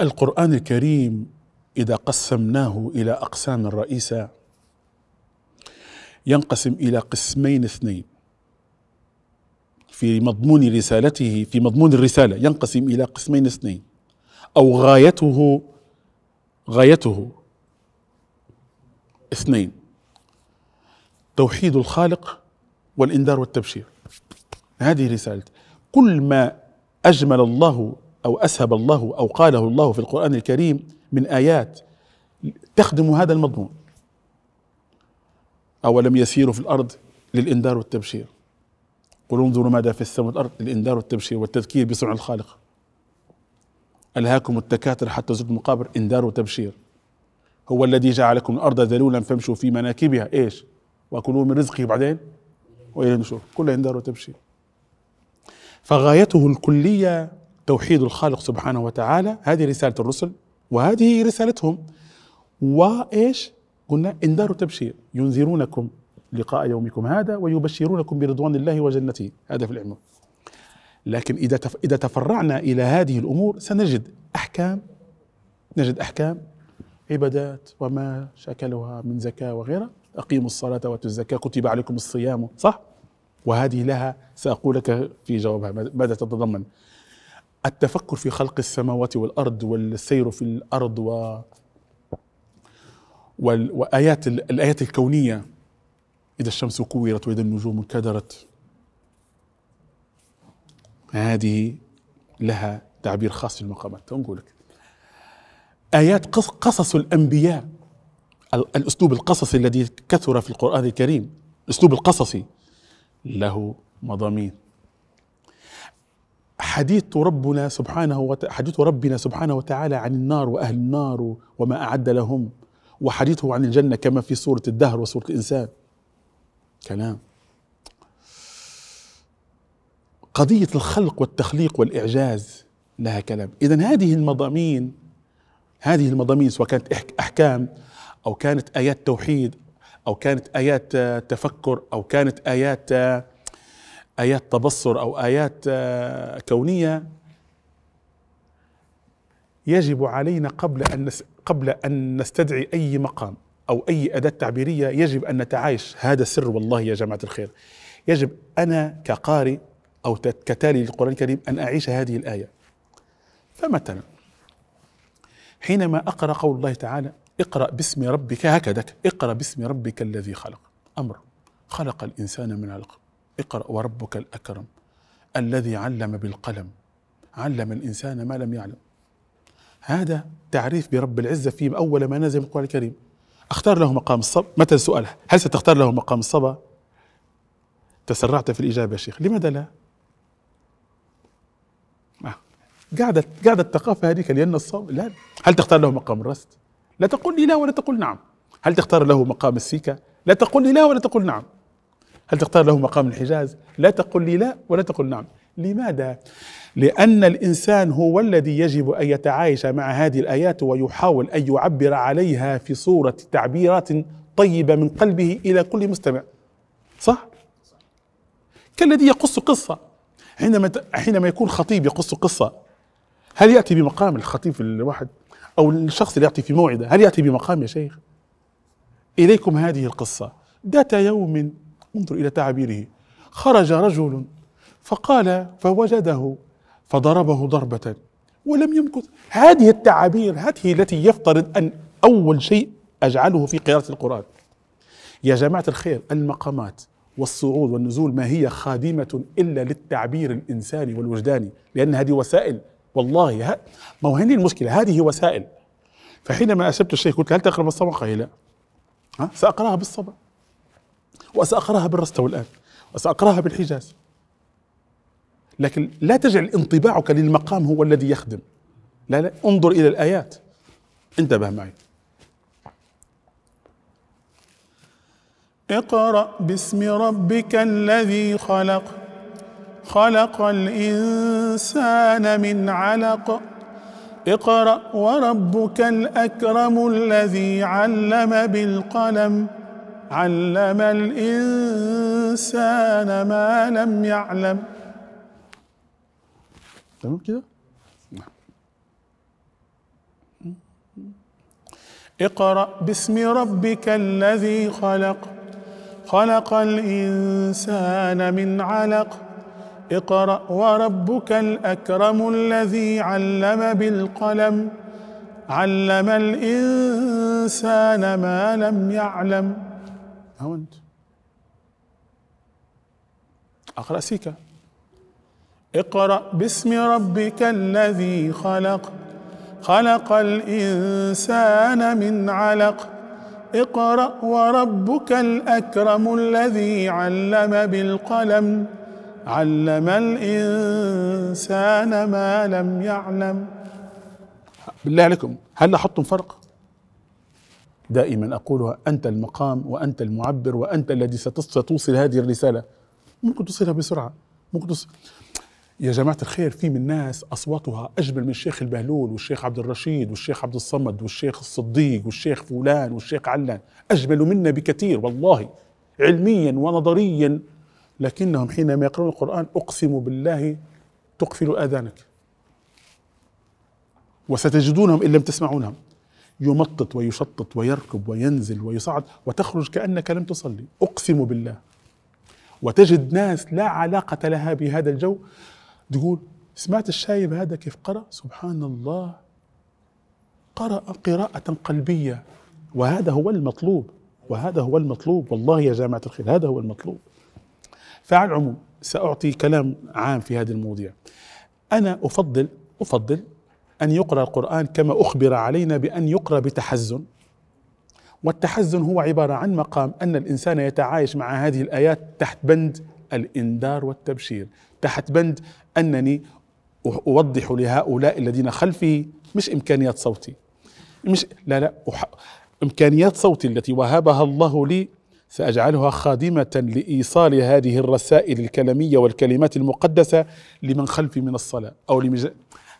القرآن الكريم إذا قسمناه إلى أقسام رئيسة ينقسم إلى قسمين اثنين في مضمون رسالته في مضمون الرسالة ينقسم إلى قسمين اثنين أو غايته غايته اثنين توحيد الخالق والإنذار والتبشير هذه رسالة كل ما أجمل الله أو أسهب الله أو قاله الله في القرآن الكريم من آيات تخدم هذا المضمون أولم يسيروا في الأرض للإنذار والتبشير قل انظروا ماذا في السماء والأرض للإنذار والتبشير والتذكير بصنع الخالق ألهاكم التكاثر حتى زرتم المقابر إنذار وتبشير هو الذي جعلكم الأرض ذلولا فامشوا في مناكبها إيش وكلوا من رزقه بعدين وإلى النشور كل إنذار وتبشير فغايته الكلية توحيد الخالق سبحانه وتعالى هذه رسالة الرسل وهذه رسالتهم وإيش قلنا إنذار تبشير ينذرونكم لقاء يومكم هذا ويبشرونكم برضوان الله وجنته هذا في العموم لكن إذا إذا تفرعنا إلى هذه الأمور سنجد أحكام نجد أحكام عبادات وما شكلها من زكاة وغيرها أقيموا الصلاة وأتوا الزكاة كتب عليكم الصيام صح؟ وهذه لها سأقول لك في جوابها ماذا تتضمن التفكر في خلق السماوات والارض والسير في الارض و وايات الايات الكونيه اذا الشمس كورت واذا النجوم انكدرت هذه لها تعبير خاص في المقامات نقول لك ايات قصص الانبياء الاسلوب القصصي الذي كثر في القران الكريم الاسلوب القصصي له مضامين حديث ربنا سبحانه وت... حديث ربنا سبحانه وتعالى عن النار واهل النار وما اعد لهم وحديثه عن الجنه كما في سوره الدهر وسوره الانسان كلام قضيه الخلق والتخليق والاعجاز لها كلام اذا هذه المضامين هذه المضامين سواء كانت احكام او كانت ايات توحيد او كانت ايات تفكر او كانت ايات ايات تبصر او ايات آه، كونيه يجب علينا قبل ان نس قبل ان نستدعي اي مقام او اي اداه تعبيريه يجب ان نتعايش هذا سر والله يا جماعه الخير يجب انا كقارئ او كتالي للقران الكريم ان اعيش هذه الايه فمثلا حينما اقرا قول الله تعالى اقرا باسم ربك هكذا اقرا باسم ربك الذي خلق امر خلق الانسان من علق اقرأ وربك الأكرم الذي علم بالقلم علم الإنسان ما لم يعلم هذا تعريف برب العزة في أول ما نزل القرآن الكريم اختار له مقام الصبا متى السؤال هل ستختار له مقام الصبا تسرعت في الإجابة يا شيخ لماذا لا آه. قعدت قعدت الثقافة هذيك لأن الصوم لا هل تختار له مقام الرست؟ لا تقول لي لا ولا تقول نعم هل تختار له مقام السيكة؟ لا تقول لي لا ولا تقول نعم هل تختار له مقام الحجاز لا تقل لي لا ولا تقل نعم لماذا لان الانسان هو الذي يجب ان يتعايش مع هذه الايات ويحاول ان يعبر عليها في صوره تعبيرات طيبه من قلبه الى كل مستمع صح كالذي يقص قصه حينما حينما يكون خطيب يقص قصه هل ياتي بمقام الخطيب الواحد او الشخص اللي يأتي في موعده هل ياتي بمقام يا شيخ اليكم هذه القصه ذات يوم انظر إلى تعابيره خرج رجل فقال فوجده فضربه ضربة ولم يمكث هذه التعابير هذه التي يفترض أن أول شيء أجعله في قراءة القرآن يا جماعة الخير المقامات والصعود والنزول ما هي خادمة إلا للتعبير الإنساني والوجداني لأن هذه وسائل والله ما هو هنا المشكلة هذه وسائل فحينما أسبت الشيخ قلت له هل تقرأ بالصبر؟ قال لا ها سأقرأها بالصبر وسأقرأها بالرستو والآن وسأقرأها بالحجاز لكن لا تجعل انطباعك للمقام هو الذي يخدم لا لا انظر إلى الآيات انتبه معي اقرأ باسم ربك الذي خلق خلق الإنسان من علق اقرأ وربك الأكرم الذي علم بالقلم علم الإنسان ما لم يعلم تمام كده؟ نعم. اقرأ باسم ربك الذي خلق خلق الإنسان من علق اقرأ وربك الأكرم الذي علم بالقلم علم الإنسان ما لم يعلم أو أنت أقرأ سيكا اقرأ باسم ربك الذي خلق خلق الإنسان من علق اقرأ وربك الأكرم الذي علم بالقلم علم الإنسان ما لم يعلم بالله عليكم هل لاحظتم فرق؟ دائما أقولها أنت المقام وأنت المعبر وأنت الذي ستوصل هذه الرسالة ممكن توصلها بسرعة ممكن توصل يا جماعة الخير في من ناس أصواتها أجمل من الشيخ البهلول والشيخ عبد الرشيد والشيخ عبد الصمد والشيخ الصديق والشيخ فلان والشيخ علان أجمل منا بكثير والله علميا ونظريا لكنهم حينما يقرؤون القرآن أقسم بالله تقفل آذانك وستجدونهم إن لم تسمعونهم يمطط ويشطط ويركب وينزل ويصعد وتخرج كأنك لم تصلي أقسم بالله وتجد ناس لا علاقة لها بهذا الجو تقول سمعت الشايب هذا كيف قرأ سبحان الله قرأ قراءة قلبية وهذا هو المطلوب وهذا هو المطلوب والله يا جماعة الخير هذا هو المطلوب فعلى العموم سأعطي كلام عام في هذه المواضيع أنا أفضل أفضل أن يقرأ القرآن كما أخبر علينا بأن يقرأ بتحزن والتحزن هو عبارة عن مقام أن الإنسان يتعايش مع هذه الآيات تحت بند الإنذار والتبشير تحت بند أنني أه-، أوضح لهؤلاء الذين خلفي مش إمكانيات صوتي مش لا لا أح... إمكانيات صوتي التي وهبها الله لي سأجعلها خادمة لإيصال هذه الرسائل الكلامية والكلمات المقدسة لمن خلفي من الصلاة أو لمج...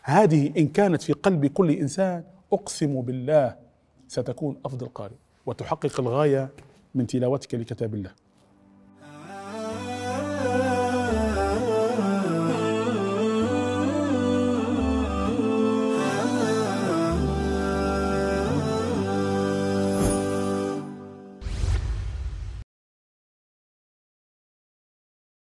هذه إن كانت في قلب كل إنسان أقسم بالله ستكون أفضل قارئ وتحقق الغاية من تلاوتك لكتاب الله